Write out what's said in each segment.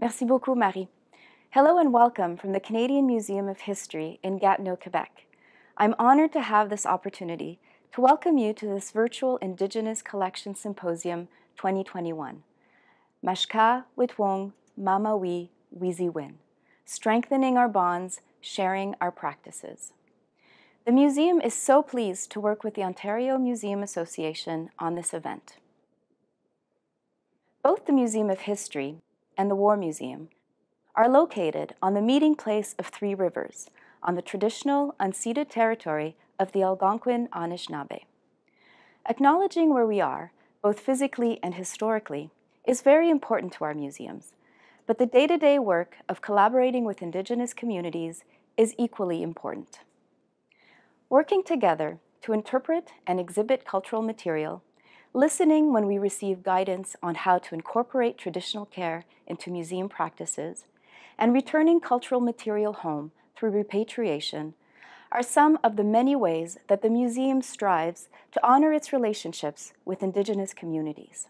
Merci beaucoup, Marie. Hello and welcome from the Canadian Museum of History in Gatineau, Quebec. I'm honored to have this opportunity to welcome you to this virtual Indigenous Collection Symposium 2021. Mashka Witwong Mama Wi Wizi Win, strengthening our bonds, sharing our practices. The museum is so pleased to work with the Ontario Museum Association on this event. Both the Museum of History and the War Museum, are located on the meeting place of Three Rivers, on the traditional unceded territory of the Algonquin Anishinaabe. Acknowledging where we are, both physically and historically, is very important to our museums, but the day-to-day -day work of collaborating with Indigenous communities is equally important. Working together to interpret and exhibit cultural material listening when we receive guidance on how to incorporate traditional care into museum practices, and returning cultural material home through repatriation are some of the many ways that the museum strives to honor its relationships with indigenous communities.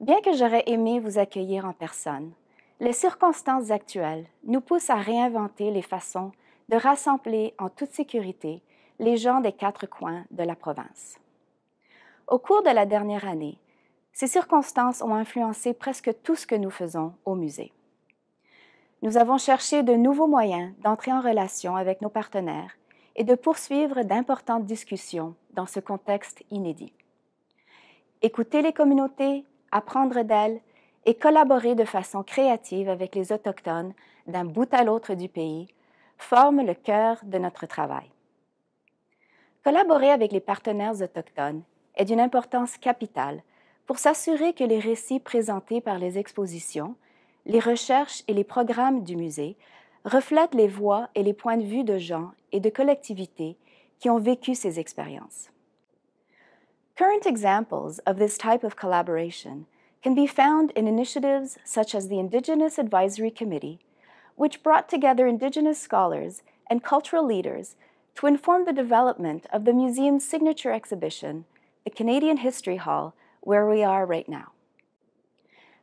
Bien que j'aurais aimé vous accueillir en personne, les circonstances actuelles nous poussent à réinventer les façons de rassembler en toute sécurité les gens des quatre coins de la province. Au cours de la dernière année, ces circonstances ont influencé presque tout ce que nous faisons au musée. Nous avons cherché de nouveaux moyens d'entrer en relation avec nos partenaires et de poursuivre d'importantes discussions dans ce contexte inédit. Écouter les communautés, apprendre d'elles et collaborer de façon créative avec les Autochtones d'un bout à l'autre du pays forme le cœur de notre travail. Collaborer avec les partenaires autochtones est d'une importance capitale pour s'assurer que les récits présentés par les expositions, les recherches et les programmes du musée reflètent les voix et les points de vue de gens et de collectivités qui ont vécu ces expériences. Current examples of this type of collaboration can be found in initiatives such as the Indigenous Advisory Committee, which brought together Indigenous scholars and cultural leaders to inform the development of the museum's signature exhibition, the Canadian History Hall, where we are right now.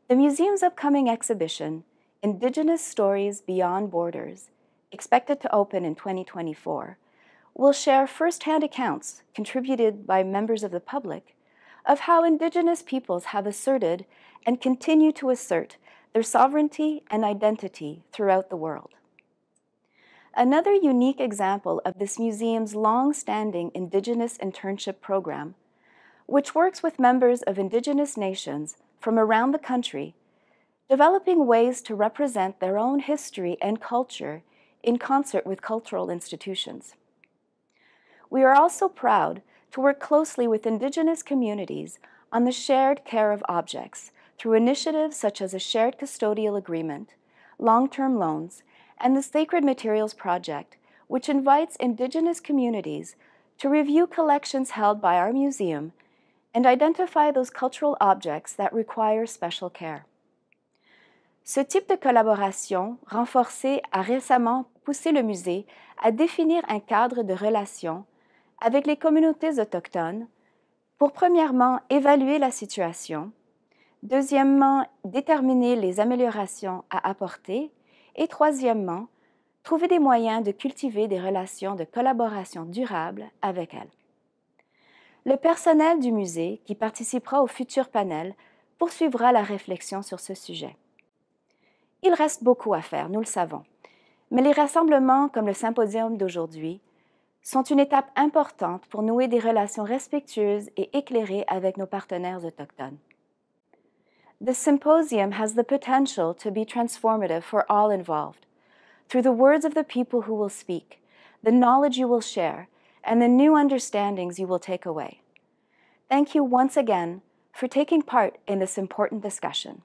The museum's upcoming exhibition, Indigenous Stories Beyond Borders, expected to open in 2024, will share firsthand accounts contributed by members of the public of how Indigenous peoples have asserted and continue to assert their sovereignty and identity throughout the world. Another unique example of this museum's long-standing Indigenous internship program which works with members of indigenous nations from around the country, developing ways to represent their own history and culture in concert with cultural institutions. We are also proud to work closely with indigenous communities on the shared care of objects through initiatives such as a shared custodial agreement, long-term loans, and the Sacred Materials Project, which invites indigenous communities to review collections held by our museum and identify those cultural objects that require special care. Ce type de collaboration renforcée a récemment poussé le musée à définir un cadre de relations avec les communautés autochtones pour premièrement évaluer la situation, deuxièmement déterminer les améliorations à apporter et troisièmement trouver des moyens de cultiver des relations de collaboration durable avec elles. Le personnel du musée, qui participera au futur panel, poursuivra la réflexion sur ce sujet. Il reste beaucoup à faire, nous le savons, mais les rassemblements comme le symposium d'aujourd'hui sont une étape importante pour nouer des relations respectueuses et éclairées avec nos partenaires autochtones. The symposium has the potential to be transformative for all involved. Through the words of the people who will speak, the knowledge you will share, and the new understandings you will take away. Thank you once again for taking part in this important discussion.